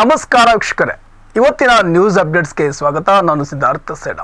ನಮಸ್ಕಾರ ವೀಕ್ಷಕರೇ ಇವತ್ತಿನ ನ್ಯೂಸ್ ಅಪ್ಡೇಟ್ಸ್ಗೆ ಸ್ವಾಗತ ನಾನು ಸಿದ್ಧಾರ್ಥ ಸೇಡ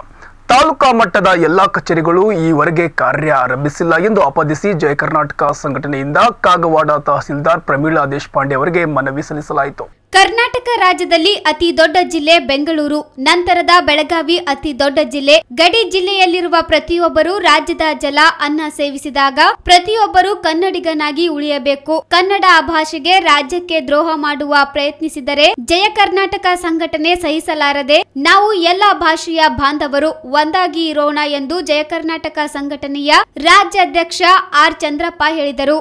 ತಾಲೂಕಾ ಮಟ್ಟದ ಎಲ್ಲ ಕಚೇರಿಗಳು ಈವರೆಗೆ ಕಾರ್ಯ ಆರಂಭಿಸಿಲ್ಲ ಎಂದು ಆಪಾದಿಸಿ ಜಯ ಕರ್ನಾಟಕ ಸಂಘಟನೆಯಿಂದ ಕಾಗವಾಡ ತಹಸೀಲ್ದಾರ್ ಪ್ರಮೀಳಾ ದೇಶಪಾಂಡೆ ಅವರಿಗೆ ಮನವಿ ಸಲ್ಲಿಸಲಾಯಿತು ಕರ್ನಾಟಕ ರಾಜ್ಯದಲ್ಲಿ ಅತಿ ದೊಡ್ಡ ಜಿಲ್ಲೆ ಬೆಂಗಳೂರು ನಂತರದ ಬೆಳಗಾವಿ ಅತಿ ದೊಡ್ಡ ಜಿಲ್ಲೆ ಗಡಿ ಜಿಲ್ಲೆಯಲ್ಲಿರುವ ಪ್ರತಿಯೊಬ್ಬರು ರಾಜ್ಯದ ಜಲ ಅನ್ನ ಸೇವಿಸಿದಾಗ ಪ್ರತಿಯೊಬ್ಬರು ಕನ್ನಡಿಗನಾಗಿ ಉಳಿಯಬೇಕು ಕನ್ನಡ ಭಾಷೆಗೆ ರಾಜ್ಯಕ್ಕೆ ದ್ರೋಹ ಮಾಡುವ ಪ್ರಯತ್ನಿಸಿದರೆ ಜಯ ಕರ್ನಾಟಕ ಸಂಘಟನೆ ಸಹಿಸಲಾರದೆ ನಾವು ಎಲ್ಲ ಭಾಷೆಯ ಬಾಂಧವರು ಒಂದಾಗಿ ಇರೋಣ ಎಂದು ಜಯ ಕರ್ನಾಟಕ ಸಂಘಟನೆಯ ರಾಜ್ಯಾಧ್ಯಕ್ಷ ಆರ್ ಚಂದ್ರಪ್ಪ ಹೇಳಿದರು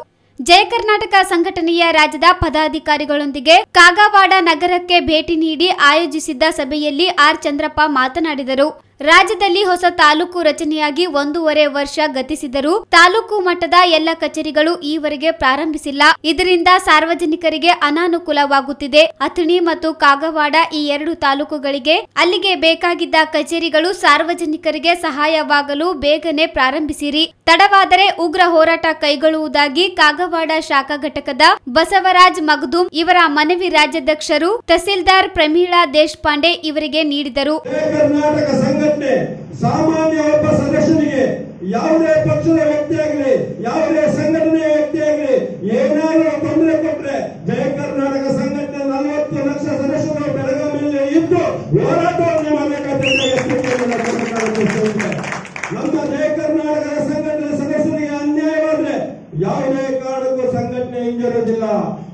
ಜಯ ಕರ್ನಾಟಕ ಸಂಘಟನೆಯ ರಾಜ್ಯದ ಪದಾಧಿಕಾರಿಗಳೊಂದಿಗೆ ಕಾಗವಾಡ ನಗರಕ್ಕೆ ಭೇಟಿ ನೀಡಿ ಆಯೋಜಿಸಿದ್ದ ಸಭೆಯಲ್ಲಿ ಆರ್ ಚಂದ್ರಪ್ಪ ಮಾತನಾಡಿದರು ರಾಜ್ಯದಲ್ಲಿ ಹೊಸ ತಾಲೂಕು ರಚನೆಯಾಗಿ ಒಂದೂವರೆ ವರ್ಷ ಗತಿಸಿದರೂ ತಾಲೂಕು ಮಟ್ಟದ ಎಲ್ಲ ಕಚೇರಿಗಳು ಈವರೆಗೆ ಪ್ರಾರಂಭಿಸಿಲ್ಲ ಇದರಿಂದ ಸಾರ್ವಜನಿಕರಿಗೆ ಅನಾನುಕೂಲವಾಗುತ್ತಿದೆ ಅಥಣಿ ಮತ್ತು ಕಾಗವಾಡ ಈ ಎರಡು ತಾಲೂಕುಗಳಿಗೆ ಅಲ್ಲಿಗೆ ಬೇಕಾಗಿದ್ದ ಕಚೇರಿಗಳು ಸಾರ್ವಜನಿಕರಿಗೆ ಸಹಾಯವಾಗಲು ಬೇಗನೆ ಪ್ರಾರಂಭಿಸಿರಿ ತಡವಾದರೆ ಉಗ್ರ ಹೋರಾಟ ಕೈಗೊಳ್ಳುವುದಾಗಿ ಕಾಗವಾಡ ಶಾಖಾ ಘಟಕದ ಬಸವರಾಜ್ ಮಗದುಮ್ ಇವರ ಮನವಿ ರಾಜ್ಯಾಧ್ಯಕ್ಷರು ತಹಸೀಲ್ದಾರ್ ಪ್ರಮೀಳಾ ದೇಶಪಾಂಡೆ ಇವರಿಗೆ ನೀಡಿದರು ಸಂಘಟನೆ ಸಾಮಾನ್ಯ ಒಬ್ಬ ಸದಸ್ಯನಿಗೆ ಯಾವುದೇ ಪಕ್ಷದ ವ್ಯಕ್ತಿ ಯಾವುದೇ ಸಂಘಟನೆಯ ವ್ಯಕ್ತಿ ಆಗಲಿ ಏನಾದರೂ ತೊಂದರೆ ಕೊಟ್ಟರೆ ಜಯ ಕರ್ನಾಟಕ ಸಂಘಟನೆ ನಲವತ್ತು ಲಕ್ಷ ಸದಸ್ಯರು ಬೆಳಗಾವಿಯಲ್ಲಿ ಇದ್ದು ಹೋರಾಟವನ್ನು ಮಾಡಬೇಕಾದ ನಮ್ಮ ಜಯ ಕರ್ನಾಟಕದ ಹಿಂದಿರೋದಿಲ್ಲ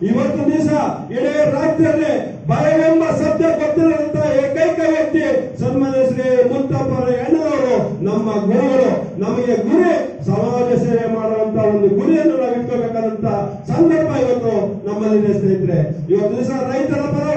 ಇವತ್ತು ದಿವಸ ಇಡೀ ರಾತ್ರಿಯಲ್ಲಿ ಬರವೆಂಬ ಸದ್ಯ ಗೊತ್ತಿರುವಂತ ಏಕೈಕ ವ್ಯಕ್ತಿ ಸನ್ಮಾನ್ಯ ಶ್ರೀ ಎಣ್ಣದವರು ಹೆಣ್ಣವರು ನಮ್ಮ ಗುರುಗಳು ನಮಗೆ ಗುರಿ ಸಮಾಜ ಸೇವೆ ಮಾಡುವಂತಹ ಒಂದು ಗುರಿಯನ್ನು ನಾವು ಇಟ್ಕೋಬೇಕಾದಂತ ಸಂದರ್ಭ ಇವತ್ತು ನಮ್ಮಲ್ಲಿ ಸ್ನೇಹಿತರೆ ಇವತ್ತು ದಿವಸ ರೈತರ ಪರ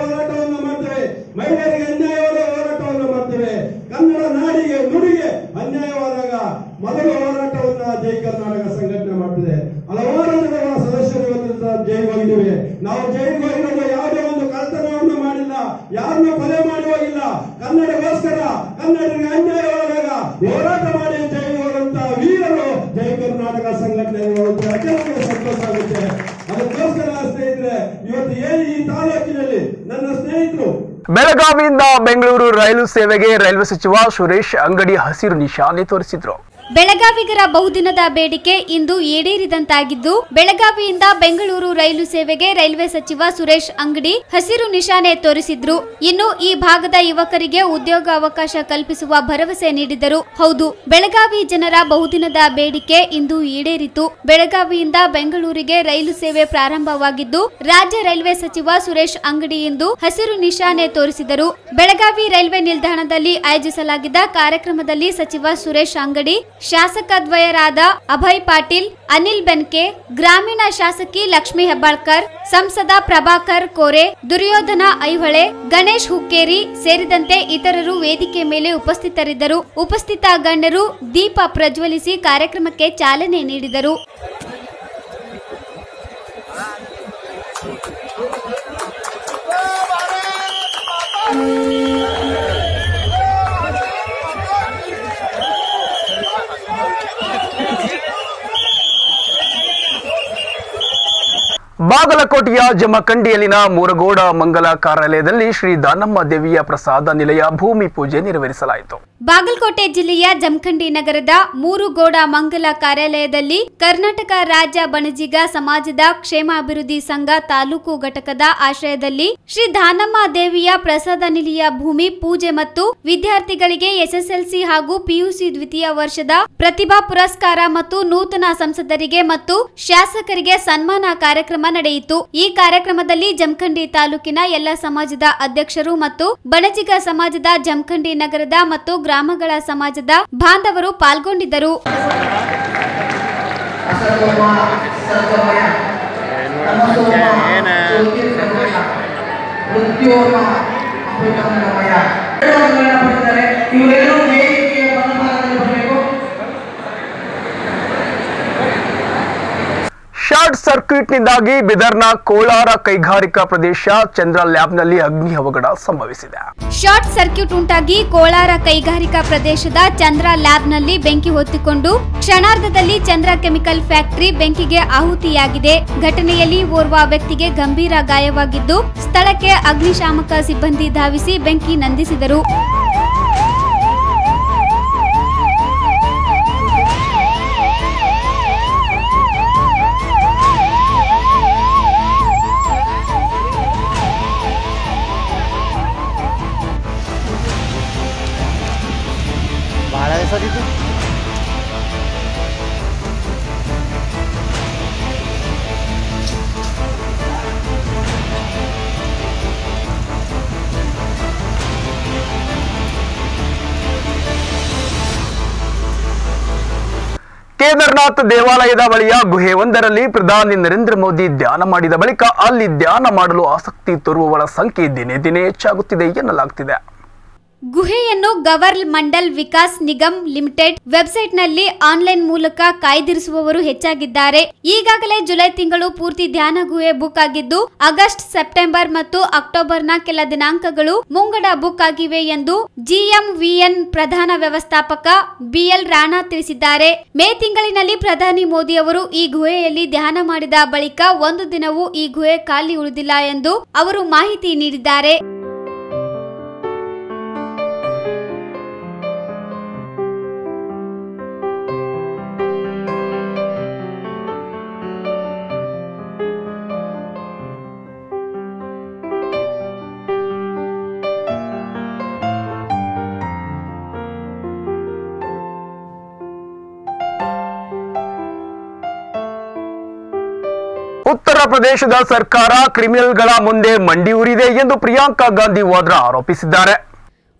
ಬೆಳಗಾವಿಯಿಂದ ಬೆಂಗಳೂರು ರೈಲು ಸೇವೆಗೆ ರೈಲ್ವೆ ಸಚಿವ ಸುರೇಶ್ ಅಂಗಡಿ ಹಸಿರು ನಿಶಾನೆ ತೋರಿಸಿದ್ರು ಬೆಳಗಾವಿಗರ ಬಹುದಿನದ ಬೇಡಿಕೆ ಇಂದು ಈಡೇರಿದಂತಾಗಿದ್ದು ಬೆಳಗಾವಿಯಿಂದ ಬೆಂಗಳೂರು ರೈಲು ಸೇವೆಗೆ ರೈಲ್ವೆ ಸಚಿವ ಸುರೇಶ್ ಅಂಗಡಿ ಹಸಿರು ನಿಶಾನೆ ತೋರಿಸಿದ್ರು ಇನ್ನು ಈ ಭಾಗದ ಯುವಕರಿಗೆ ಉದ್ಯೋಗ ಅವಕಾಶ ಕಲ್ಪಿಸುವ ಭರವಸೆ ನೀಡಿದರು ಹೌದು ಬೆಳಗಾವಿ ಜನರ ಬಹುದಿನದ ಬೇಡಿಕೆ ಇಂದು ಈಡೇರಿತು ಬೆಳಗಾವಿಯಿಂದ ಬೆಂಗಳೂರಿಗೆ ರೈಲು ಸೇವೆ ಪ್ರಾರಂಭವಾಗಿದ್ದು ರಾಜ್ಯ ರೈಲ್ವೆ ಸಚಿವ ಸುರೇಶ್ ಅಂಗಡಿ ಇಂದು ಹಸಿರು ನಿಶಾನೆ ತೋರಿಸಿದರು ಬೆಳಗಾವಿ ರೈಲ್ವೆ ನಿಲ್ದಾಣದಲ್ಲಿ ಆಯೋಜಿಸಲಾಗಿದ್ದ ಕಾರ್ಯಕ್ರಮದಲ್ಲಿ ಸಚಿವ ಸುರೇಶ್ ಅಂಗಡಿ ಶಾಸಕದ್ವಯರಾದ ಅಭಯ್ ಪಾಟೀಲ್ ಅನಿಲ್ ಬೆನ್ಕೆ ಗ್ರಾಮೀಣ ಶಾಸಕಿ ಲಕ್ಷ್ಮಿ ಹೆಬ್ಬಾಳ್ಕರ್ ಸಂಸದ ಪ್ರಭಾಕರ್ ಕೋರೆ ದುರ್ಯೋಧನ ಐಹೊಳೆ ಗಣೇಶ್ ಹುಕ್ಕೇರಿ ಸೇರಿದಂತೆ ಇತರರು ವೇದಿಕೆ ಮೇಲೆ ಉಪಸ್ಥಿತರಿದ್ದರು ಉಪಸ್ಥಿತ ಗಣ್ಯರು ದೀಪ ಪ್ರಜ್ವಲಿಸಿ ಕಾರ್ಯಕ್ರಮಕ್ಕೆ ಚಾಲನೆ ನೀಡಿದರು Thank you. ಬಾಗಲಕೋಟೆಯ ಜಮಖಂಡಿಯಲ್ಲಿನ ಮೂರಗೋಡ ಮಂಗಲ ಕಾರ್ಯಾಲಯದಲ್ಲಿ ಶ್ರೀ ದಾನಮ್ಮ ದೇವಿಯ ಪ್ರಸಾದ ನಿಲಯ ಭೂಮಿ ಪೂಜೆ ನೆರವೇರಿಸಲಾಯಿತು ಬಾಗಲಕೋಟೆ ಜಿಲ್ಲೆಯ ಜಮಖಂಡಿ ನಗರದ ಮೂರುಗೋಡ ಮಂಗಲ ಕಾರ್ಯಾಲಯದಲ್ಲಿ ಕರ್ನಾಟಕ ರಾಜ್ಯ ಬಣಜಿಗ ಸಮಾಜದ ಕ್ಷೇಮಾಭಿವೃದ್ಧಿ ಸಂಘ ತಾಲೂಕು ಘಟಕದ ಆಶ್ರಯದಲ್ಲಿ ಶ್ರೀ ದಾನಮ್ಮ ದೇವಿಯ ಪ್ರಸಾದ ನಿಲಯ ಭೂಮಿ ಪೂಜೆ ಮತ್ತು ವಿದ್ಯಾರ್ಥಿಗಳಿಗೆ ಎಸ್ಎಸ್ಎಲ್ಸಿ ಹಾಗೂ ಪಿಯುಸಿ ದ್ವಿತೀಯ ವರ್ಷದ ಪ್ರತಿಭಾ ಪುರಸ್ಕಾರ ಮತ್ತು ನೂತನ ಸಂಸದರಿಗೆ ಮತ್ತು ಶಾಸಕರಿಗೆ ಸನ್ಮಾನ ಕಾರ್ಯಕ್ರಮ ನಡೆಯಿತು ಈ ಕಾರ್ಯಕ್ರಮದಲ್ಲಿ ಜಮಖಂಡಿ ತಾಲೂಕಿನ ಎಲ್ಲ ಸಮಾಜದ ಅಧ್ಯಕ್ಷರು ಮತ್ತು ಬಣಜಿಗ ಸಮಾಜದ ಜಮಖಂಡಿ ನಗರದ ಮತ್ತು ಗ್ರಾಮಗಳ ಸಮಾಜದ ಬಾಂಧವರು ಪಾಲ್ಗೊಂಡಿದ್ದರು ಶಾರ್ಟ್ ಸರ್ಕ್ಯೂಟ್ನಿಂದಾಗಿ ಬಿದರ್ನ ಕೋಲಾರ ಕೈಗಾರಿಕಾ ಪ್ರದೇಶ ಚಂದ್ರ ಲ್ಯಾಬ್ನಲ್ಲಿ ಅಗ್ನಿ ಅವಘಡ ಸಂಭವಿಸಿದೆ ಶಾರ್ಟ್ ಸರ್ಕ್ಯೂಟ್ ಉಂಟಾಗಿ ಕೋಲಾರ ಕೈಗಾರಿಕಾ ಪ್ರದೇಶದ ಚಂದ್ರ ಲ್ಯಾಬ್ನಲ್ಲಿ ಬೆಂಕಿ ಹೊತ್ತಿಕೊಂಡು ಕ್ಷಣಾರ್ಧದಲ್ಲಿ ಚಂದ್ರ ಕೆಮಿಕಲ್ ಫ್ಯಾಕ್ಟರಿ ಬೆಂಕಿಗೆ ಆಹುತಿಯಾಗಿದೆ ಘಟನೆಯಲ್ಲಿ ಓರ್ವ ವ್ಯಕ್ತಿಗೆ ಗಂಭೀರ ಗಾಯವಾಗಿದ್ದು ಸ್ಥಳಕ್ಕೆ ಅಗ್ನಿಶಾಮಕ ಸಿಬ್ಬಂದಿ ಧಾವಿಸಿ ಬೆಂಕಿ ನಂದಿಸಿದರು ಕೇದಾರ್ನಾಥ್ ದೇವಾಲಯದ ಬಳಿಯ ಗುಹೆಯೊಂದರಲ್ಲಿ ಪ್ರಧಾನಿ ನರೇಂದ್ರ ಮೋದಿ ಧ್ಯಾನ ಮಾಡಿದ ಬಳಿಕ ಅಲ್ಲಿ ಧ್ಯಾನ ಮಾಡಲು ಆಸಕ್ತಿ ತೋರುವವರ ಸಂಖ್ಯೆ ದಿನೇ ದಿನೇ ಹೆಚ್ಚಾಗುತ್ತಿದೆ ಎನ್ನಲಾಗ್ತಿದೆ ಗುಹೆಯನ್ನು ಗವರ್ ಮಂಡಲ್ ವಿಕಾಸ್ ನಿಗಮ್ ಲಿಮಿಟೆಡ್ ವೆಬ್ಸೈಟ್ನಲ್ಲಿ ಆನ್ಲೈನ್ ಮೂಲಕ ಕಾಯ್ದಿರಿಸುವವರು ಹೆಚ್ಚಾಗಿದ್ದಾರೆ ಈಗಾಗಲೇ ಜುಲೈ ತಿಂಗಳು ಪೂರ್ತಿ ಧ್ಯಾನ ಗುಹೆ ಬುಕ್ ಆಗಿದ್ದು ಆಗಸ್ಟ್ ಸೆಪ್ಟೆಂಬರ್ ಮತ್ತು ಅಕ್ಟೋಬರ್ನ ಕೆಲ ದಿನಾಂಕಗಳು ಮುಂಗಡ ಬುಕ್ ಆಗಿವೆ ಎಂದು ಜಿಎಂವಿಎನ್ ಪ್ರಧಾನ ವ್ಯವಸ್ಥಾಪಕ ಬಿಎಲ್ ರಾಣಾ ತಿಳಿಸಿದ್ದಾರೆ ಮೇ ತಿಂಗಳಿನಲ್ಲಿ ಪ್ರಧಾನಿ ಮೋದಿ ಅವರು ಈ ಗುಹೆಯಲ್ಲಿ ಧ್ಯಾನ ಮಾಡಿದ ಬಳಿಕ ಒಂದು ದಿನವೂ ಈ ಗುಹೆ ಖಾಲಿ ಉಳಿದಿಲ್ಲ ಎಂದು ಅವರು ಮಾಹಿತಿ ನೀಡಿದ್ದಾರೆ ಪ್ರದೇಶದ ಸರ್ಕಾರ ಕ್ರಿಮಿನಲ್ಗಳ ಮುಂದೆ ಮಂಡಿಯೂರಿದೆ ಎಂದು ಪ್ರಿಯಾಂಕಾ ಗಾಂಧಿ ವಾದ್ರಾ ಆರೋಪಿಸಿದ್ದಾರೆ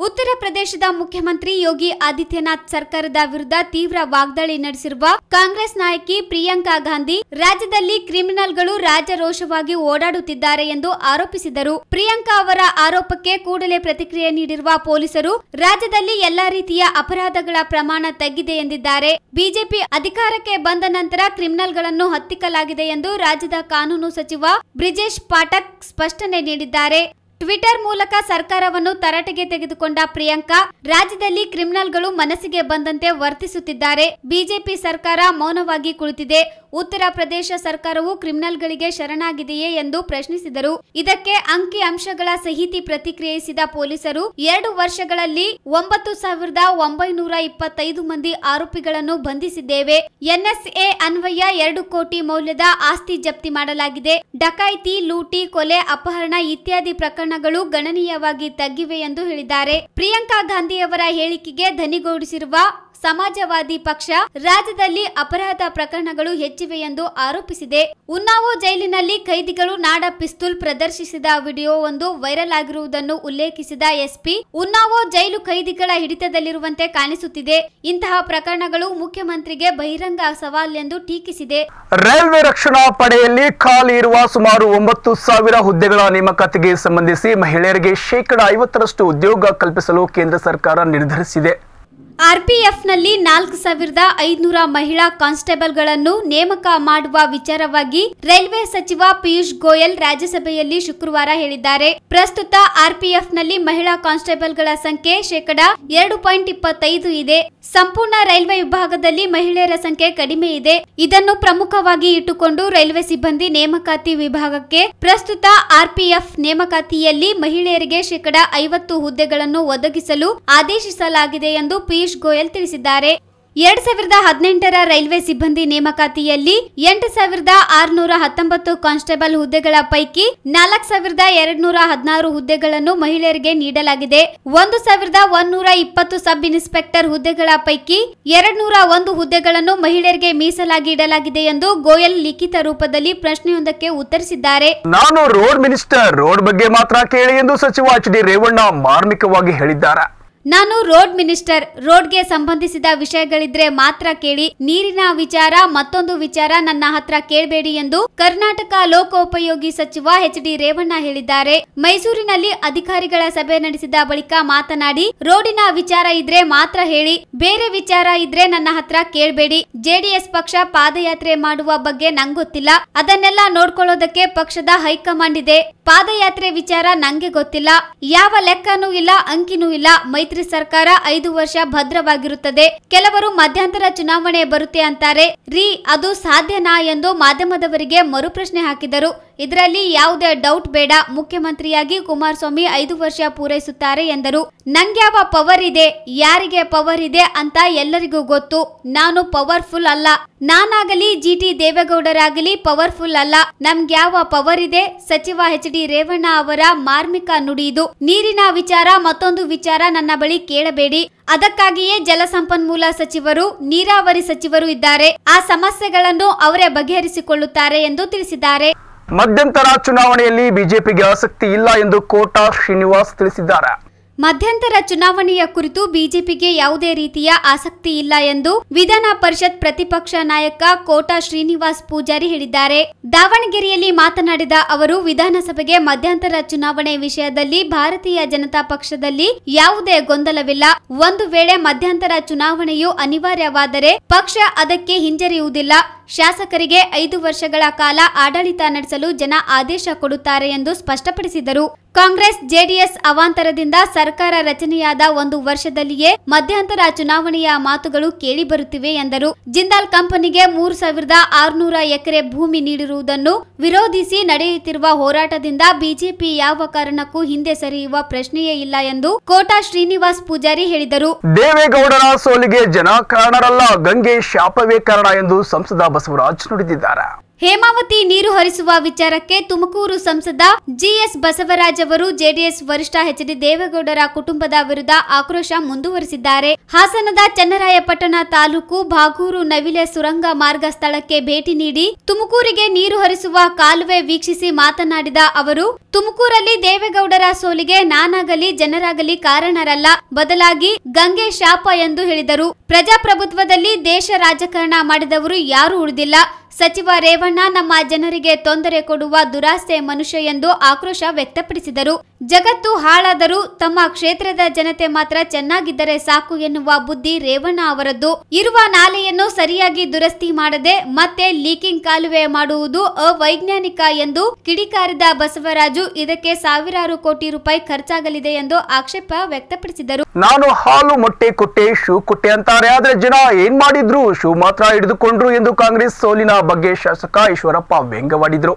ಉತ್ತರ ಪ್ರದೇಶದ ಮುಖ್ಯಮಂತ್ರಿ ಯೋಗಿ ಆದಿತ್ಯನಾಥ್ ಸರ್ಕಾರದ ವಿರುದ್ಧ ತೀವ್ರ ವಾಗ್ದಾಳಿ ನಡೆಸಿರುವ ಕಾಂಗ್ರೆಸ್ ನಾಯಕಿ ಪ್ರಿಯಾಂಕಾ ಗಾಂಧಿ ರಾಜ್ಯದಲ್ಲಿ ಕ್ರಿಮಿನಲ್ಗಳು ರಾಜರೋಷವಾಗಿ ಓಡಾಡುತ್ತಿದ್ದಾರೆ ಎಂದು ಆರೋಪಿಸಿದರು ಪ್ರಿಯಾಂಕಾ ಅವರ ಆರೋಪಕ್ಕೆ ಕೂಡಲೇ ಪ್ರತಿಕ್ರಿಯೆ ನೀಡಿರುವ ಪೊಲೀಸರು ರಾಜ್ಯದಲ್ಲಿ ಎಲ್ಲಾ ರೀತಿಯ ಅಪರಾಧಗಳ ಪ್ರಮಾಣ ತಗ್ಗಿದೆ ಎಂದಿದ್ದಾರೆ ಬಿಜೆಪಿ ಅಧಿಕಾರಕ್ಕೆ ಬಂದ ನಂತರ ಕ್ರಿಮಿನಲ್ಗಳನ್ನು ಹತ್ತಿಕ್ಕಲಾಗಿದೆ ಎಂದು ರಾಜ್ಯದ ಕಾನೂನು ಸಚಿವ ಬ್ರಿಜೇಶ್ ಪಾಠಕ್ ಸ್ಪಷ್ಟನೆ ನೀಡಿದ್ದಾರೆ ಟ್ವಿಟರ್ ಮೂಲಕ ಸರ್ಕಾರವನ್ನು ತರಾಟೆಗೆ ತೆಗೆದುಕೊಂಡ ಪ್ರಿಯಾಂಕಾ ರಾಜ್ಯದಲ್ಲಿ ಕ್ರಿಮಿನಲ್ಗಳು ಮನಸ್ಸಿಗೆ ಬಂದಂತೆ ವರ್ತಿಸುತ್ತಿದ್ದಾರೆ ಬಿಜೆಪಿ ಸರ್ಕಾರ ಮೌನವಾಗಿ ಕುಳಿತಿದೆ ಉತ್ತರ ಪ್ರದೇಶ ಸರ್ಕಾರವು ಕ್ರಿಮಿನಲ್ಗಳಿಗೆ ಶರಣಾಗಿದೆಯೇ ಎಂದು ಪ್ರಶ್ನಿಸಿದರು ಇದಕ್ಕೆ ಅಂಕಿ ಅಂಶಗಳ ಸಹಿತಿ ಪ್ರತಿಕ್ರಿಯಿಸಿದ ಪೊಲೀಸರು ಎರಡು ವರ್ಷಗಳಲ್ಲಿ ಒಂಬತ್ತು ಸಾವಿರದ ಒಂಬೈನೂರ ಇಪ್ಪತ್ತೈದು ಮಂದಿ ಆರೋಪಿಗಳನ್ನು ಬಂಧಿಸಿದ್ದೇವೆ ಎನ್ಎಸ್ಎ ಅನ್ವಯ ಎರಡು ಕೋಟಿ ಮೌಲ್ಯದ ಆಸ್ತಿ ಜಪ್ತಿ ಮಾಡಲಾಗಿದೆ ಡಕಾಯಿತಿ ಲೂಟಿ ಕೊಲೆ ಅಪಹರಣ ಇತ್ಯಾದಿ ಪ್ರಕರಣ ಪ್ರಕರಣಗಳು ಗಣನೀಯವಾಗಿ ತಗ್ಗಿವೆ ಎಂದು ಹೇಳಿದ್ದಾರೆ ಪ್ರಿಯಾಂಕಾ ಗಾಂಧಿಯವರ ಹೇಳಿಕೆಗೆ ಧನಿಗೂಡಿಸಿರುವ ಸಮಾಜವಾದಿ ಪಕ್ಷ ರಾಜ್ಯದಲ್ಲಿ ಅಪರಾಧ ಪ್ರಕರಣಗಳು ಹೆಚ್ಚಿವೆ ಎಂದು ಆರೋಪಿಸಿದೆ ಉನ್ನಾವೋ ಜೈಲಿನಲ್ಲಿ ಕೈದಿಗಳು ನಾಡ ಪಿಸ್ತೂಲ್ ಪ್ರದರ್ಶಿಸಿದ ವಿಡಿಯೋ ಒಂದು ವೈರಲ್ ಆಗಿರುವುದನ್ನು ಉಲ್ಲೇಖಿಸಿದ ಎಸ್ಪಿ ಉನ್ನಾವೋ ಜೈಲು ಕೈದಿಗಳ ಹಿಡಿತದಲ್ಲಿರುವಂತೆ ಕಾಣಿಸುತ್ತಿದೆ ಇಂತಹ ಪ್ರಕರಣಗಳು ಮುಖ್ಯಮಂತ್ರಿಗೆ ಬಹಿರಂಗ ಸವಾಲ್ ಎಂದು ಟೀಕಿಸಿದೆ ರೈಲ್ವೆ ರಕ್ಷಣಾ ಪಡೆಯಲ್ಲಿ ಖಾಲಿ ಇರುವ ಸುಮಾರು ಒಂಬತ್ತು ಸಾವಿರ ಹುದ್ದೆಗಳ ನೇಮಕಾತಿಗೆ ಸಂಬಂಧಿಸಿ ಮಹಿಳೆಯರಿಗೆ ಶೇಕಡಾ ಐವತ್ತರಷ್ಟು ಉದ್ಯೋಗ ಕಲ್ಪಿಸಲು ಕೇಂದ್ರ ಸರ್ಕಾರ ನಿರ್ಧರಿಸಿದೆ ಆರ್ಪಿಎಫ್ನಲ್ಲಿ ನಾಲ್ಕು ಸಾವಿರದ ಐದುನೂರ ಮಹಿಳಾ ಕಾನ್ಸ್ಟೇಬಲ್ಗಳನ್ನು ನೇಮಕ ಮಾಡುವ ವಿಚಾರವಾಗಿ ರೈಲ್ವೆ ಸಚಿವ ಪಿಯೂಷ್ ಗೋಯಲ್ ರಾಜ್ಯಸಭೆಯಲ್ಲಿ ಶುಕ್ರವಾರ ಹೇಳಿದ್ದಾರೆ ಪ್ರಸ್ತುತ ಆರ್ಪಿಎಫ್ನಲ್ಲಿ ಮಹಿಳಾ ಕಾನ್ಸ್ಟೇಬಲ್ಗಳ ಸಂಖ್ಯೆ ಶೇಕಡಾ ಎರಡು ಪಾಯಿಂಟ್ ಇಪ್ಪತ್ತೈದು ಇದೆ ಸಂಪೂರ್ಣ ರೈಲ್ವೆ ವಿಭಾಗದಲ್ಲಿ ಮಹಿಳೆಯರ ಸಂಖ್ಯೆ ಕಡಿಮೆ ಇದೆ ಇದನ್ನು ಪ್ರಮುಖವಾಗಿ ಇಟ್ಟುಕೊಂಡು ರೈಲ್ವೆ ಸಿಬ್ಬಂದಿ ನೇಮಕಾತಿ ವಿಭಾಗಕ್ಕೆ ಪ್ರಸ್ತುತ ಆರ್ಪಿಎಫ್ ನೇಮಕಾತಿಯಲ್ಲಿ ಮಹಿಳೆಯರಿಗೆ ಶೇಕಡಾ ಐವತ್ತು ಹುದ್ದೆಗಳನ್ನು ಒದಗಿಸಲು ಆದೇಶಿಸಲಾಗಿದೆ ಎಂದು ಪಿಯೂಷ್ ಗೋಯಲ್ ತಿಳಿಸಿದ್ದಾರೆ ಎರಡ್ ಸಾವಿರದ ಹದಿನೆಂಟರ ರೈಲ್ವೆ ಸಿಬ್ಬಂದಿ ನೇಮಕಾತಿಯಲ್ಲಿ ಎಂಟು ಸಾವಿರದ ಆರುನೂರ ಹತ್ತೊಂಬತ್ತು ಕಾನ್ಸ್ಟೇಬಲ್ ಹುದ್ದೆಗಳ ಪೈಕಿ ನಾಲ್ಕು ಸಾವಿರದ ಎರಡ್ ನೂರ ಹದಿನಾರು ಹುದ್ದೆಗಳನ್ನು ಮಹಿಳೆಯರಿಗೆ ನೀಡಲಾಗಿದೆ ಒಂದು ಸಾವಿರದ ಒಂದೂರ ಇಪ್ಪತ್ತು ಸಬ್ ಇನ್ಸ್ಪೆಕ್ಟರ್ ಹುದ್ದೆಗಳ ಪೈಕಿ ಎರಡ್ ನೂರ ಒಂದು ಹುದ್ದೆಗಳನ್ನು ಮಹಿಳೆಯರಿಗೆ ಮೀಸಲಾಗಿ ಇಡಲಾಗಿದೆ ಎಂದು ಗೋಯಲ್ ಲಿಖಿತ ರೂಪದಲ್ಲಿ ಪ್ರಶ್ನೆಯೊಂದಕ್ಕೆ ಉತ್ತರಿಸಿದ್ದಾರೆ ನಾನು ರೋಡ್ ಮಿನಿಸ್ಟರ್ ರೋಡ್ ಬಗ್ಗೆ ಮಾತ್ರ ಕೇಳಿ ಎಂದು ಸಚಿವ ಎಚ್ ಡಿ ರೇವಣ್ಣ ಮಾರ್ಮಿಕವಾಗಿ ಹೇಳಿದ್ದಾರೆ ನಾನು ರೋಡ್ ಮಿನಿಸ್ಟರ್ ರೋಡ್ಗೆ ಸಂಬಂಧಿಸಿದ ವಿಷಯಗಳಿದ್ರೆ ಮಾತ್ರ ಕೇಳಿ ನೀರಿನ ವಿಚಾರ ಮತ್ತೊಂದು ವಿಚಾರ ನನ್ನ ಹತ್ರ ಕೇಳಬೇಡಿ ಎಂದು ಕರ್ನಾಟಕ ಲೋಕೋಪಯೋಗಿ ಸಚಿವ ಎಚ್ ಡಿ ರೇವಣ್ಣ ಹೇಳಿದ್ದಾರೆ ಮೈಸೂರಿನಲ್ಲಿ ಅಧಿಕಾರಿಗಳ ಸಭೆ ನಡೆಸಿದ ಬಳಿಕ ಮಾತನಾಡಿ ರೋಡಿನ ವಿಚಾರ ಇದ್ರೆ ಮಾತ್ರ ಹೇಳಿ ಬೇರೆ ವಿಚಾರ ಇದ್ರೆ ನನ್ನ ಹತ್ರ ಕೇಳಬೇಡಿ ಜೆಡಿಎಸ್ ಪಕ್ಷ ಪಾದಯಾತ್ರೆ ಮಾಡುವ ಬಗ್ಗೆ ನಂಗೊತ್ತಿಲ್ಲ ಅದನ್ನೆಲ್ಲ ನೋಡ್ಕೊಳ್ಳೋದಕ್ಕೆ ಪಕ್ಷದ ಹೈಕಮಾಂಡ್ ಇದೆ ಪಾದಯಾತ್ರೆ ವಿಚಾರ ನಂಗೆ ಗೊತ್ತಿಲ್ಲ ಯಾವ ಲೆಕ್ಕನೂ ಇಲ್ಲ ಅಂಕಿನೂ ಇಲ್ಲ ಮೈತ್ರಿ ಮೈತ್ರಿ ಸರ್ಕಾರ ಐದು ವರ್ಷ ಭದ್ರವಾಗಿರುತ್ತದೆ ಕೆಲವರು ಮಧ್ಯಂತರ ಚುನಾವಣೆ ಬರುತ್ತೆ ಅಂತಾರೆ ರೀ ಅದು ಸಾಧ್ಯನಾ ಎಂದು ಮಾಧ್ಯಮದವರಿಗೆ ಮರುಪ್ರಶ್ನೆ ಹಾಕಿದರು ಇದರಲ್ಲಿ ಯಾವುದೇ ಡೌಟ್ ಬೇಡ ಮುಖ್ಯಮಂತ್ರಿಯಾಗಿ ಕುಮಾರಸ್ವಾಮಿ ಐದು ವರ್ಷ ಪೂರೈಸುತ್ತಾರೆ ಎಂದರು ನಂಗ್ಯಾವ ಪವರ್ ಇದೆ ಯಾರಿಗೆ ಪವರ್ ಇದೆ ಅಂತ ಎಲ್ಲರಿಗೂ ಗೊತ್ತು ನಾನು ಪವರ್ಫುಲ್ ಅಲ್ಲ ನಾನಾಗಲಿ ಜಿ ಟಿ ದೇವೇಗೌಡರಾಗಲಿ ಪವರ್ಫುಲ್ ಅಲ್ಲ ನಮ್ಗ್ಯಾವ ಪವರ್ ಇದೆ ಸಚಿವ ಎಚ್ ಡಿ ರೇವಣ್ಣ ಅವರ ಮಾರ್ಮಿಕ ನುಡಿಯುದು ನೀರಿನ ವಿಚಾರ ಮತ್ತೊಂದು ವಿಚಾರ ನನ್ನ ಬಳಿ ಕೇಳಬೇಡಿ ಅದಕ್ಕಾಗಿಯೇ ಜಲಸಂಪನ್ಮೂಲ ಸಚಿವರು ನೀರಾವರಿ ಸಚಿವರು ಇದ್ದಾರೆ ಆ ಸಮಸ್ಯೆಗಳನ್ನು ಅವರೇ ಬಗೆಹರಿಸಿಕೊಳ್ಳುತ್ತಾರೆ ಎಂದು ತಿಳಿಸಿದ್ದಾರೆ ಮಧ್ಯಂತರ ಚುನಾವಣೆಯಲ್ಲಿ ಬಿಜೆಪಿಗೆ ಆಸಕ್ತಿ ಇಲ್ಲ ಎಂದು ಕೋಟಾ ಶ್ರೀನಿವಾಸ್ ತಿಳಿಸಿದ್ದಾರೆ ಮಧ್ಯಂತರ ಚುನಾವಣೆಯ ಕುರಿತು ಬಿಜೆಪಿಗೆ ಯಾವುದೇ ರೀತಿಯ ಆಸಕ್ತಿ ಇಲ್ಲ ಎಂದು ವಿಧಾನ ಪರಿಷತ್ ಪ್ರತಿಪಕ್ಷ ನಾಯಕ ಕೋಟಾ ಶ್ರೀನಿವಾಸ್ ಪೂಜಾರಿ ಹೇಳಿದ್ದಾರೆ ದಾವಣಗೆರೆಯಲ್ಲಿ ಮಾತನಾಡಿದ ಅವರು ವಿಧಾನಸಭೆಗೆ ಮಧ್ಯಂತರ ಚುನಾವಣೆ ವಿಷಯದಲ್ಲಿ ಭಾರತೀಯ ಜನತಾ ಪಕ್ಷದಲ್ಲಿ ಯಾವುದೇ ಗೊಂದಲವಿಲ್ಲ ಒಂದು ವೇಳೆ ಮಧ್ಯಂತರ ಚುನಾವಣೆಯು ಅನಿವಾರ್ಯವಾದರೆ ಪಕ್ಷ ಅದಕ್ಕೆ ಹಿಂಜರಿಯುವುದಿಲ್ಲ ಶಾಸಕರಿಗೆ ಐದು ವರ್ಷಗಳ ಕಾಲ ಆಡಳಿತ ನಡೆಸಲು ಜನ ಆದೇಶ ಕೊಡುತ್ತಾರೆ ಎಂದು ಸ್ಪಷ್ಟಪಡಿಸಿದರು ಕಾಂಗ್ರೆಸ್ ಜೆಡಿಎಸ್ ಅವಾಂತರದಿಂದ ಸರ್ಕಾರ ರಚನೆಯಾದ ಒಂದು ವರ್ಷದಲ್ಲಿಯೇ ಮಧ್ಯಂತರ ಚುನಾವಣೆಯ ಮಾತುಗಳು ಕೇಳಿಬರುತ್ತಿವೆ ಎಂದರು ಜಿಂದಾಲ್ ಕಂಪನಿಗೆ ಮೂರು ಸಾವಿರದ ಆರುನೂರ ಎಕರೆ ಭೂಮಿ ನೀಡಿರುವುದನ್ನು ವಿರೋಧಿಸಿ ನಡೆಯುತ್ತಿರುವ ಹೋರಾಟದಿಂದ ಬಿಜೆಪಿ ಯಾವ ಕಾರಣಕ್ಕೂ ಹಿಂದೆ ಸರಿಯುವ ಪ್ರಶ್ನೆಯೇ ಇಲ್ಲ ಎಂದು ಕೋಟಾ ಶ್ರೀನಿವಾಸ್ ಪೂಜಾರಿ ಹೇಳಿದರು ದೇವೇಗೌಡರ ಸೋಲಿಗೆ ಜನ ಕಾರಣರಲ್ಲ ಗಂಗೆ ಶಾಪವೇ ಕಾರಣ ಎಂದು ಸಂಸದ ಬಸವರಾಜ್ ನುಡಿದಿದ್ದಾರೆ ಹೇಮಾವತಿ ನೀರು ಹರಿಸುವ ವಿಚಾರಕ್ಕೆ ತುಮಕೂರು ಸಂಸದ ಜಿಎಸ್ ಬಸವರಾಜ್ ಅವರು ಜೆಡಿಎಸ್ ವರಿಷ್ಠ ಎಚ್ ಡಿ ದೇವೇಗೌಡರ ಕುಟುಂಬದ ವಿರುದ್ಧ ಆಕ್ರೋಶ ಮುಂದುವರಿಸಿದ್ದಾರೆ ಹಾಸನದ ಚನ್ನರಾಯಪಟ್ಟಣ ತಾಲೂಕು ಭಾಗೂರು ನವಿಲೆ ಸುರಂಗ ಮಾರ್ಗ ಸ್ಥಳಕ್ಕೆ ಭೇಟಿ ನೀಡಿ ತುಮಕೂರಿಗೆ ನೀರು ಹರಿಸುವ ಕಾಲುವೆ ವೀಕ್ಷಿಸಿ ಮಾತನಾಡಿದ ಅವರು ತುಮಕೂರಲ್ಲಿ ದೇವೇಗೌಡರ ಸೋಲಿಗೆ ನಾನಾಗಲಿ ಜನರಾಗಲಿ ಕಾರಣರಲ್ಲ ಬದಲಾಗಿ ಗಂಗೆ ಶಾಪ ಎಂದು ಹೇಳಿದರು ಪ್ರಜಾಪ್ರಭುತ್ವದಲ್ಲಿ ದೇಶ ರಾಜಕಾರಣ ಮಾಡಿದವರು ಯಾರೂ ಉಳಿದಿಲ್ಲ ಸಚಿವ ರೇವಣ್ಣ ನಮ್ಮ ಜನರಿಗೆ ತೊಂದರೆ ಕೊಡುವ ದುರಾಸೆ ಮನುಷ್ಯ ಎಂದು ಆಕ್ರೋಶ ವ್ಯಕ್ತಪಡಿಸಿದರು ಜಗತ್ತು ಹಾಳಾದರೂ ತಮ್ಮ ಕ್ಷೇತ್ರದ ಜನತೆ ಮಾತ್ರ ಚೆನ್ನಾಗಿದ್ದರೆ ಸಾಕು ಎನ್ನುವ ಬುದ್ಧಿ ರೇವಣ್ಣ ಅವರದ್ದು ಇರುವ ನಾಲೆಯನ್ನು ಸರಿಯಾಗಿ ದುರಸ್ತಿ ಮಾಡದೆ ಮತ್ತೆ ಲೀಕಿಂಗ್ ಕಾಲುವೆ ಮಾಡುವುದು ಅವೈಜ್ಞಾನಿಕ ಎಂದು ಕಿಡಿಕಾರಿದ ಬಸವರಾಜು ಇದಕ್ಕೆ ಸಾವಿರಾರು ಕೋಟಿ ರೂಪಾಯಿ ಖರ್ಚಾಗಲಿದೆ ಎಂದು ಆಕ್ಷೇಪ ವ್ಯಕ್ತಪಡಿಸಿದರು ನಾನು ಹಾಲು ಮೊಟ್ಟೆ ಕುಟ್ಟೆ ಶೂ ಕೊಟ್ಟೆ ಅಂತಾರೆ ಆದ್ರೆ ಜನ ಏನ್ ಮಾಡಿದ್ರು ಶೂ ಮಾತ್ರ ಹಿಡಿದುಕೊಂಡ್ರು ಎಂದು ಕಾಂಗ್ರೆಸ್ ಸೋಲಿನ ಬಗ್ಗೆ ಶಾಸಕ ಈಶ್ವರಪ್ಪ ವ್ಯಂಗ್ಯವಾಡಿದರು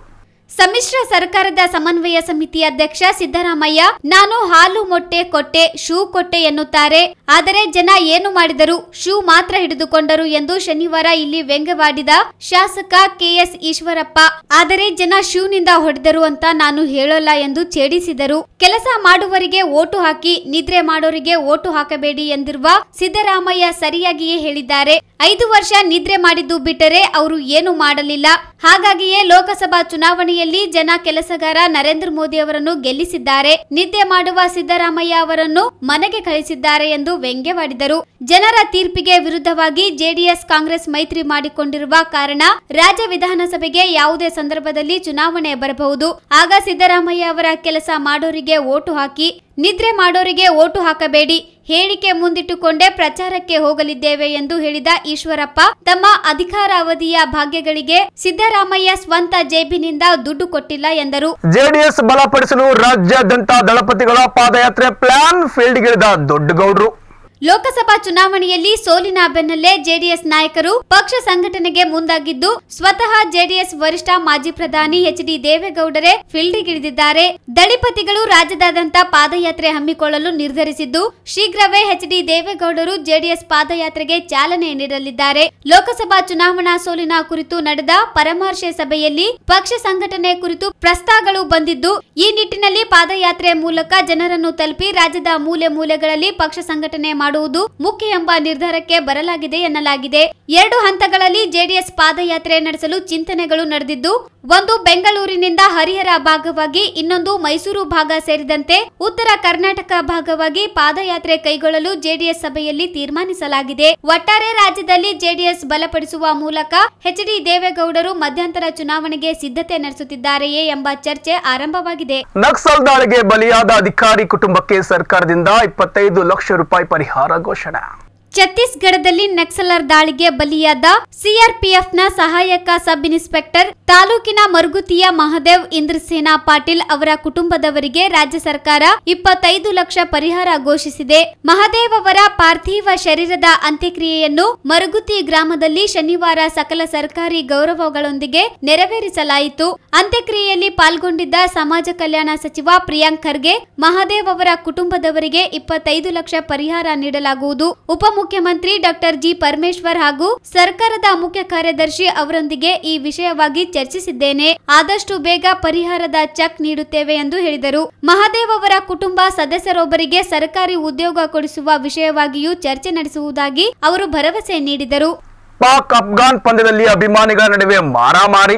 ಸಮ್ಮಿಶ್ರ ಸರ್ಕಾರದ ಸಮನ್ವಯ ಸಮಿತಿ ಅಧ್ಯಕ್ಷ ಸಿದ್ದರಾಮಯ್ಯ ನಾನು ಹಾಲು ಮೊಟ್ಟೆ ಕೊಟ್ಟೆ ಶೂ ಕೊಟ್ಟೆ ಎನ್ನುತ್ತಾರೆ ಆದರೆ ಜನ ಏನು ಮಾಡಿದರು ಶೂ ಮಾತ್ರ ಹಿಡಿದುಕೊಂಡರು ಎಂದು ಶನಿವಾರ ಇಲ್ಲಿ ವ್ಯಂಗ್ಯವಾಡಿದ ಶಾಸಕ ಕೆಎಸ್ ಈಶ್ವರಪ್ಪ ಆದರೆ ಜನ ಶೂನಿಂದ ಹೊಡೆದರು ಅಂತ ನಾನು ಹೇಳೋಲ್ಲ ಎಂದು ಛೇಡಿಸಿದರು ಕೆಲಸ ಮಾಡುವರಿಗೆ ಓಟು ಹಾಕಿ ನಿದ್ರೆ ಮಾಡೋರಿಗೆ ಓಟು ಹಾಕಬೇಡಿ ಎಂದಿರುವ ಸಿದ್ದರಾಮಯ್ಯ ಸರಿಯಾಗಿಯೇ ಹೇಳಿದ್ದಾರೆ ಐದು ವರ್ಷ ನಿದ್ರೆ ಮಾಡಿದ್ದು ಬಿಟ್ಟರೆ ಅವರು ಏನು ಮಾಡಲಿಲ್ಲ ಹಾಗಾಗಿಯೇ ಲೋಕಸಭಾ ಚುನಾವಣೆಯ ಚುನಾವಣೆಯಲ್ಲಿ ಜನ ಕೆಲಸಗಾರ ನರೇಂದ್ರ ಮೋದಿ ಅವರನ್ನು ಗೆಲ್ಲಿಸಿದ್ದಾರೆ ನಿದ್ದೆ ಮಾಡುವ ಸಿದ್ದರಾಮಯ್ಯ ಅವರನ್ನು ಮನೆಗೆ ಕಳಿಸಿದ್ದಾರೆ ಎಂದು ವ್ಯಂಗ್ಯವಾಡಿದರು ಜನರ ತೀರ್ಪಿಗೆ ವಿರುದ್ಧವಾಗಿ ಜೆಡಿಎಸ್ ಕಾಂಗ್ರೆಸ್ ಮೈತ್ರಿ ಮಾಡಿಕೊಂಡಿರುವ ಕಾರಣ ರಾಜ್ಯ ವಿಧಾನಸಭೆಗೆ ಯಾವುದೇ ಸಂದರ್ಭದಲ್ಲಿ ಚುನಾವಣೆ ಬರಬಹುದು ಆಗ ಸಿದ್ದರಾಮಯ್ಯ ಅವರ ಕೆಲಸ ಮಾಡೋರಿಗೆ ಓಟು ಹಾಕಿ ನಿದ್ರೆ ಮಾಡೋರಿಗೆ ಓಟು ಹಾಕಬೇಡಿ ಹೇಳಿಕೆ ಮುಂದಿಟ್ಟುಕೊಂಡೇ ಪ್ರಚಾರಕ್ಕೆ ಹೋಗಲಿದ್ದೇವೆ ಎಂದು ಹೇಳಿದ ಈಶ್ವರಪ್ಪ ತಮ್ಮ ಅಧಿಕಾರಾವಧಿಯ ಭಾಗ್ಯಗಳಿಗೆ ಸಿದ್ದರಾಮಯ್ಯ ಸ್ವಂತ ಜೇಬಿನಿಂದ ದುಡ್ಡು ಕೊಟ್ಟಿಲ್ಲ ಎಂದರು ಜೆಡಿಎಸ್ ಬಲಪಡಿಸಲು ರಾಜ್ಯಾದ್ಯಂತ ದಳಪತಿಗಳ ಪಾದಯಾತ್ರೆ ಪ್ಲಾನ್ ಫೀಲ್ಡ್ಗಿಳಿದ ದೊಡ್ಡಗೌಡರು ಲೋಕಸಭಾ ಚುನಾವಣೆಯಲ್ಲಿ ಸೋಲಿನ ಬೆನ್ನಲ್ಲೇ ಜೆಡಿಎಸ್ ನಾಯಕರು ಪಕ್ಷ ಸಂಘಟನೆಗೆ ಮುಂದಾಗಿದ್ದು ಸ್ವತಃ ಜೆಡಿಎಸ್ ವರಿಷ್ಠ ಮಾಜಿ ಪ್ರಧಾನಿ ಎಚ್ ಡಿ ದೇವೇಗೌಡರೇ ಫೀಲ್ಡಿಗಿಳಿದಿದ್ದಾರೆ ದಳಿಪತಿಗಳು ರಾಜ್ಯದಾದ್ಯಂತ ಪಾದಯಾತ್ರೆ ಹಮ್ಮಿಕೊಳ್ಳಲು ನಿರ್ಧರಿಸಿದ್ದು ಶೀಘ್ರವೇ ಎಚ್ ಡಿ ದೇವೇಗೌಡರು ಜೆಡಿಎಸ್ ಪಾದಯಾತ್ರೆಗೆ ಚಾಲನೆ ನೀಡಲಿದ್ದಾರೆ ಲೋಕಸಭಾ ಚುನಾವಣಾ ಸೋಲಿನ ಕುರಿತು ನಡೆದ ಪರಾಮರ್ಶೆ ಸಭೆಯಲ್ಲಿ ಪಕ್ಷ ಸಂಘಟನೆ ಕುರಿತು ಪ್ರಸ್ತಾವಗಳು ಬಂದಿದ್ದು ಈ ನಿಟ್ಟಿನಲ್ಲಿ ಪಾದಯಾತ್ರೆ ಮೂಲಕ ಜನರನ್ನು ತಲುಪಿ ರಾಜ್ಯದ ಮೂಲೆ ಮೂಲೆಗಳಲ್ಲಿ ಪಕ್ಷ ಸಂಘಟನೆ ಮಾಡುವುದು ಮುಖ್ಯ ಎಂಬ ನಿರ್ಧಾರಕ್ಕೆ ಬರಲಾಗಿದೆ ಎನ್ನಲಾಗಿದೆ ಎರಡು ಹಂತಗಳಲ್ಲಿ ಜೆಡಿಎಸ್ ಪಾದಯಾತ್ರೆ ನಡೆಸಲು ಚಿಂತನೆಗಳು ನಡೆದಿದ್ದು ಒಂದು ಬೆಂಗಳೂರಿನಿಂದ ಹರಿಹರ ಭಾಗವಾಗಿ ಇನ್ನೊಂದು ಮೈಸೂರು ಭಾಗ ಸೇರಿದಂತೆ ಉತ್ತರ ಕರ್ನಾಟಕ ಭಾಗವಾಗಿ ಪಾದಯಾತ್ರೆ ಕೈಗೊಳ್ಳಲು ಜೆಡಿಎಸ್ ಸಭೆಯಲ್ಲಿ ತೀರ್ಮಾನಿಸಲಾಗಿದೆ ಒಟ್ಟಾರೆ ರಾಜ್ಯದಲ್ಲಿ ಜೆಡಿಎಸ್ ಬಲಪಡಿಸುವ ಮೂಲಕ ಎಚ್ಡಿ ದೇವೇಗೌಡರು ಮಧ್ಯಂತರ ಚುನಾವಣೆಗೆ ಸಿದ್ಧತೆ ನಡೆಸುತ್ತಿದ್ದಾರೆಯೇ ಎಂಬ ಚರ್ಚೆ ಆರಂಭವಾಗಿದೆ ನಕ್ಸಲ್ ದಾಳಿಗೆ ಬಲಿಯಾದ ಅಧಿಕಾರಿ ಕುಟುಂಬಕ್ಕೆ ಸರ್ಕಾರದಿಂದ ಇಪ್ಪತ್ತೈದು ಲಕ್ಷ ರೂಪಾಯಿ ಪರಿಹಾರ Hara Ghoshana. ಛತ್ತೀಸ್ಗಢದಲ್ಲಿ ನಕ್ಸಲರ್ ದಾಳಿಗೆ ಬಲಿಯಾದ ಸಿಆರ್ಪಿಎಫ್ನ ಸಹಾಯಕ ಸಬ್ ಇನ್ಸ್ಪೆಕ್ಟರ್ ತಾಲೂಕಿನ ಮರುಗುತಿಯ ಮಹದೇವ್ ಇಂದ್ರಸೇನಾ ಪಾಟೀಲ್ ಅವರ ಕುಟುಂಬದವರಿಗೆ ರಾಜ್ಯ ಸರ್ಕಾರ ಇಪ್ಪತ್ತೈದು ಲಕ್ಷ ಪರಿಹಾರ ಘೋಷಿಸಿದೆ ಮಹದೇವ್ ಅವರ ಪಾರ್ಥಿವ ಶರೀರದ ಅಂತ್ಯಕ್ರಿಯೆಯನ್ನು ಮರುಗುತಿ ಗ್ರಾಮದಲ್ಲಿ ಶನಿವಾರ ಸಕಲ ಸರ್ಕಾರಿ ಗೌರವಗಳೊಂದಿಗೆ ನೆರವೇರಿಸಲಾಯಿತು ಅಂತ್ಯಕ್ರಿಯೆಯಲ್ಲಿ ಪಾಲ್ಗೊಂಡಿದ್ದ ಸಮಾಜ ಕಲ್ಯಾಣ ಸಚಿವ ಪ್ರಿಯಾಂಕ್ ಖರ್ಗೆ ಮಹದೇವ್ ಅವರ ಕುಟುಂಬದವರಿಗೆ ಇಪ್ಪತ್ತೈದು ಲಕ್ಷ ಪರಿಹಾರ ನೀಡಲಾಗುವುದು ಉಪ ಉಪಮುಖ್ಯಮಂತ್ರಿ ಡಾಕ್ಟರ್ ಜಿ ಪರಮೇಶ್ವರ್ ಹಾಗೂ ಸರ್ಕಾರದ ಮುಖ್ಯ ಕಾರ್ಯದರ್ಶಿ ಅವರೊಂದಿಗೆ ಈ ವಿಷಯವಾಗಿ ಚರ್ಚಿಸಿದ್ದೇನೆ ಆದಷ್ಟು ಬೇಗ ಪರಿಹಾರದ ಚೆಕ್ ನೀಡುತ್ತೇವೆ ಎಂದು ಹೇಳಿದರು ಮಹಾದೇವ್ ಅವರ ಕುಟುಂಬ ಸದಸ್ಯರೊಬ್ಬರಿಗೆ ಸರ್ಕಾರಿ ಉದ್ಯೋಗ ಕೊಡಿಸುವ ವಿಷಯವಾಗಿಯೂ ಚರ್ಚೆ ನಡೆಸುವುದಾಗಿ ಅವರು ಭರವಸೆ ನೀಡಿದರು ಪಾಕ್ ಅಫ್ಘಾನ್ ಪಂದ್ಯದಲ್ಲಿ ಅಭಿಮಾನಿಗಳ ನಡುವೆ ಮಾರಾಮಾರಿ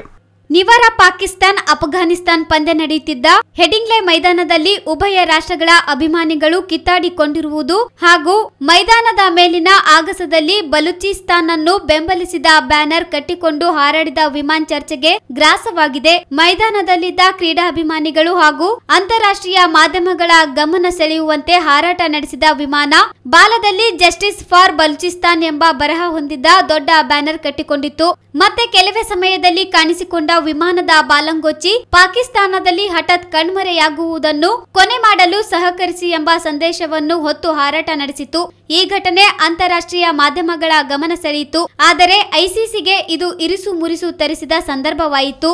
ನಿವಾರ ಪಾಕಿಸ್ತಾನ್ ಅಫ್ಘಾನಿಸ್ತಾನ್ ಪಂದ್ಯ ನಡೆಯುತ್ತಿದ್ದ ಹೆಡಿಂಗ್ಲೆ ಮೈದಾನದಲ್ಲಿ ಉಭಯ ರಾಷ್ಟ್ರಗಳ ಅಭಿಮಾನಿಗಳು ಕಿತ್ತಾಡಿಕೊಂಡಿರುವುದು ಹಾಗೂ ಮೈದಾನದ ಮೇಲಿನ ಆಗಸದಲ್ಲಿ ಬಲೂಚಿಸ್ತಾನ್ ಅನ್ನು ಬೆಂಬಲಿಸಿದ ಬ್ಯಾನರ್ ಕಟ್ಟಿಕೊಂಡು ಹಾರಾಡಿದ ವಿಮಾನ್ ಚರ್ಚೆಗೆ ಗ್ರಾಸವಾಗಿದೆ ಮೈದಾನದಲ್ಲಿದ್ದ ಕ್ರೀಡಾಭಿಮಾನಿಗಳು ಹಾಗೂ ಅಂತಾರಾಷ್ಟ್ರೀಯ ಮಾಧ್ಯಮಗಳ ಗಮನ ಸೆಳೆಯುವಂತೆ ಹಾರಾಟ ನಡೆಸಿದ ವಿಮಾನ ಬಾಲದಲ್ಲಿ ಜಸ್ಟಿಸ್ ಫಾರ್ ಬಲೂಚಿಸ್ತಾನ್ ಎಂಬ ಬರಹ ಹೊಂದಿದ್ದ ದೊಡ್ಡ ಬ್ಯಾನರ್ ಕಟ್ಟಿಕೊಂಡಿತ್ತು ಮತ್ತೆ ಕೆಲವೇ ಸಮಯದಲ್ಲಿ ಕಾಣಿಸಿಕೊಂಡ ವಿಮಾನದ ಬಾಲಂಗೊಚ್ಚಿ ಪಾಕಿಸ್ತಾನದಲ್ಲಿ ಹಠಾತ್ ಕಣ್ಮರೆಯಾಗುವುದನ್ನು ಕೊನೆ ಮಾಡಲು ಸಹಕರಿಸಿ ಎಂಬ ಸಂದೇಶವನ್ನು ಹೊತ್ತು ಹಾರಾಟ ನಡೆಸಿತು ಈ ಘಟನೆ ಅಂತಾರಾಷ್ಟ್ರೀಯ ಮಾಧ್ಯಮಗಳ ಗಮನ ಸೆಳೆಯಿತು ಆದರೆ ಐಸಿಸಿಗೆ ಇದು ಇರಿಸು ಮುರಿಸು ತರಿಸಿದ ಸಂದರ್ಭವಾಯಿತು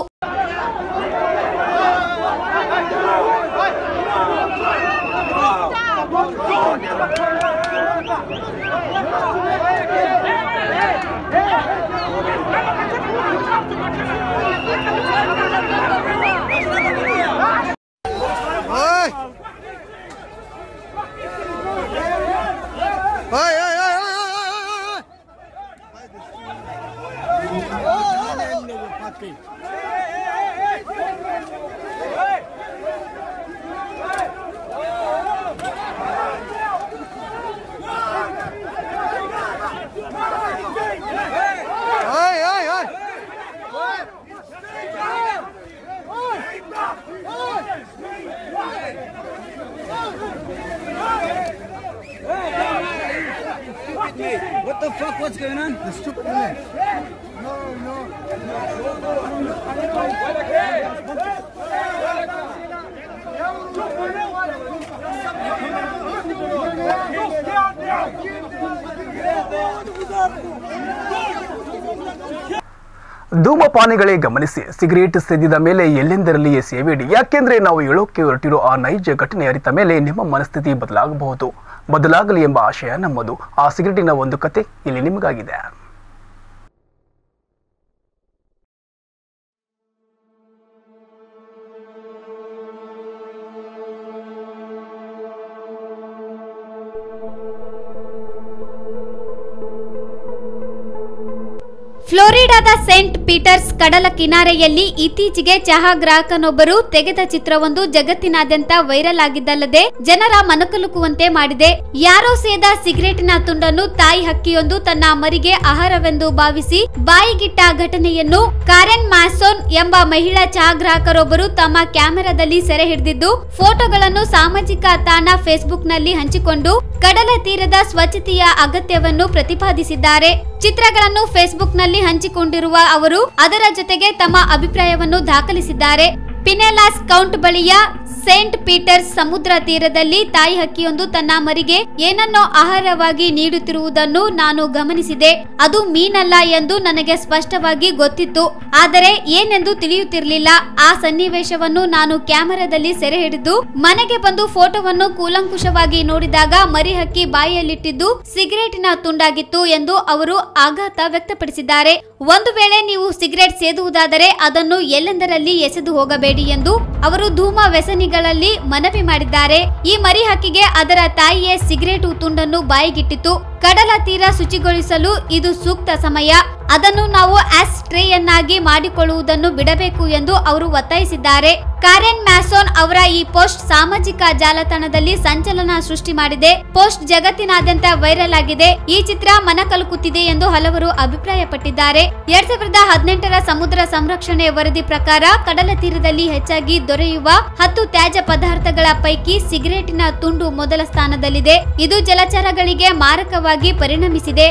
ಧೂಮಪಾನಿಗಳೇ ಗಮನಿಸಿ ಸಿಗರೇಟ್ ಸೇದಿದ ಮೇಲೆ ಎಲ್ಲೆಂದರಲ್ಲಿಯೇ ಸೇವಿಡಿ ಯಾಕೆಂದರೆ ನಾವು ಹೇಳೋಕ್ಕೆ ಹೊರಟಿರೋ ಆ ನೈಜ ಘಟನೆ ಅರಿತ ಮೇಲೆ ನಿಮ್ಮ ಮನಸ್ಥಿತಿ ಬದಲಾಗಬಹುದು ಬದಲಾಗಲಿ ಎಂಬ ಆಶಯ ನಮ್ಮದು ಆ ಸಿಗರೇಟಿನ ಒಂದು ಕತೆ ಇಲ್ಲಿ ನಿಮಗಾಗಿದೆ ಫ್ಲೋರಿಡಾದ ಸೇಂಟ್ ಪೀಟರ್ಸ್ ಕಡಲ ಕಿನಾರೆಯಲ್ಲಿ ಇತ್ತೀಚೆಗೆ ಚಹಾ ಗ್ರಾಹಕನೊಬ್ಬರು ತೆಗೆದ ಚಿತ್ರವೊಂದು ಜಗತ್ತಿನಾದ್ಯಂತ ವೈರಲ್ ಆಗಿದ್ದಲ್ಲದೆ ಜನರ ಮನಕಲುಕುವಂತೆ ಮಾಡಿದೆ ಯಾರೋ ಸೇದ ಸಿಗರೇಟಿನ ತುಂಡನ್ನು ತಾಯಿ ಹಕ್ಕಿಯೊಂದು ತನ್ನ ಮರಿಗೆ ಆಹಾರವೆಂದು ಭಾವಿಸಿ ಬಾಯಿಗಿಟ್ಟ ಘಟನೆಯನ್ನು ಕಾರೆನ್ ಮಾಸೋನ್ ಎಂಬ ಮಹಿಳಾ ಚಹಾ ಗ್ರಾಹಕರೊಬ್ಬರು ತಮ್ಮ ಕ್ಯಾಮೆರಾದಲ್ಲಿ ಸೆರೆ ಹಿಡಿದಿದ್ದು ಫೋಟೋಗಳನ್ನು ಸಾಮಾಜಿಕ ತಾಣ ಫೇಸ್ಬುಕ್ನಲ್ಲಿ ನಲ್ಲಿ ಹಂಚಿಕೊಂಡು ಕಡಲ ತೀರದ ಸ್ವಚ್ಛತೆಯ ಅಗತ್ಯವನ್ನು ಪ್ರತಿಪಾದಿಸಿದ್ದಾರೆ ಚಿತ್ರಗಳನ್ನು ಫೇಸ್ಬುಕ್ನಲ್ಲಿ ಹಂಚಿಕೊಂಡಿರುವ ಅವರು ಅದರ ಜೊತೆಗೆ ತಮ್ಮ ಅಭಿಪ್ರಾಯವನ್ನು ದಾಖಲಿಸಿದ್ದಾರೆ ಪಿನೆಲಾಸ್ ಕೌಂಟ್ ಬಳಿಯ ಸೇಂಟ್ ಪೀಟರ್ಸ್ ಸಮುದ್ರ ತೀರದಲ್ಲಿ ತಾಯಿ ಹಕ್ಕಿಯೊಂದು ತನ್ನ ಮರಿಗೆ ಏನನ್ನೋ ಆಹಾರವಾಗಿ ನೀಡುತ್ತಿರುವುದನ್ನು ನಾನು ಗಮನಿಸಿದೆ ಅದು ಮೀನಲ್ಲ ಎಂದು ನನಗೆ ಸ್ಪಷ್ಟವಾಗಿ ಗೊತ್ತಿತ್ತು ಆದರೆ ಏನೆಂದು ತಿಳಿಯುತ್ತಿರಲಿಲ್ಲ ಆ ಸನ್ನಿವೇಶವನ್ನು ನಾನು ಕ್ಯಾಮೆರಾದಲ್ಲಿ ಸೆರೆ ಹಿಡಿದು ಮನೆಗೆ ಬಂದು ಫೋಟೋವನ್ನು ಕೂಲಂಕುಷವಾಗಿ ನೋಡಿದಾಗ ಮರಿ ಹಕ್ಕಿ ಬಾಯಲ್ಲಿಟ್ಟಿದ್ದು ಸಿಗರೇಟಿನ ತುಂಡಾಗಿತ್ತು ಎಂದು ಅವರು ಆಘಾತ ವ್ಯಕ್ತಪಡಿಸಿದ್ದಾರೆ ಒಂದು ವೇಳೆ ನೀವು ಸಿಗರೇಟ್ ಸೇದುವುದಾದರೆ ಅದನ್ನು ಎಲ್ಲೆಂದರಲ್ಲಿ ಎಸೆದು ಹೋಗಬೇಡಿ ಎಂದು ಅವರು ಧೂಮ ವ್ಯಸನಿಗಳಲ್ಲಿ ಮನವಿ ಮಾಡಿದ್ದಾರೆ ಈ ಮರಿ ಅದರ ತಾಯಿಯೇ ಸಿಗರೇಟು ತುಂಡನ್ನು ಬಾಯಿಗಿಟ್ಟಿತು ಕಡಲ ತೀರ ಶುಚಿಗೊಳಿಸಲು ಇದು ಸೂಕ್ತ ಸಮಯ ಅದನ್ನು ನಾವು ಆಸ್ ಟ್ರೇಯನ್ನಾಗಿ ಮಾಡಿಕೊಳ್ಳುವುದನ್ನು ಬಿಡಬೇಕು ಎಂದು ಅವರು ಒತ್ತಾಯಿಸಿದ್ದಾರೆ ಕಾರೆನ್ ಮ್ಯಾಸೋನ್ ಅವರ ಈ ಪೋಸ್ಟ್ ಸಾಮಾಜಿಕ ಜಾಲತಾಣದಲ್ಲಿ ಸಂಚಲನ ಸೃಷ್ಟಿ ಮಾಡಿದೆ ಪೋಸ್ಟ್ ಜಗತ್ತಿನಾದ್ಯಂತ ವೈರಲ್ ಆಗಿದೆ ಈ ಚಿತ್ರ ಮನಕಲುಕುತ್ತಿದೆ ಎಂದು ಹಲವರು ಅಭಿಪ್ರಾಯಪಟ್ಟಿದ್ದಾರೆ ಎರಡ್ ಸಾವಿರದ ಹದಿನೆಂಟರ ಸಮುದ್ರ ಸಂರಕ್ಷಣೆ ವರದಿ ಪ್ರಕಾರ ಕಡಲ ತೀರದಲ್ಲಿ ಹೆಚ್ಚಾಗಿ ದೊರೆಯುವ ಹತ್ತು ತ್ಯಾಜ್ಯ ಪದಾರ್ಥಗಳ ಪೈಕಿ ಸಿಗರೇಟಿನ ತುಂಡು ಮೊದಲ ಸ್ಥಾನದಲ್ಲಿದೆ ಇದು ಜಲಚರಗಳಿಗೆ ಮಾರಕ ತಾಣವಾಗಿ ಪರಿಣಮಿಸಿದೆ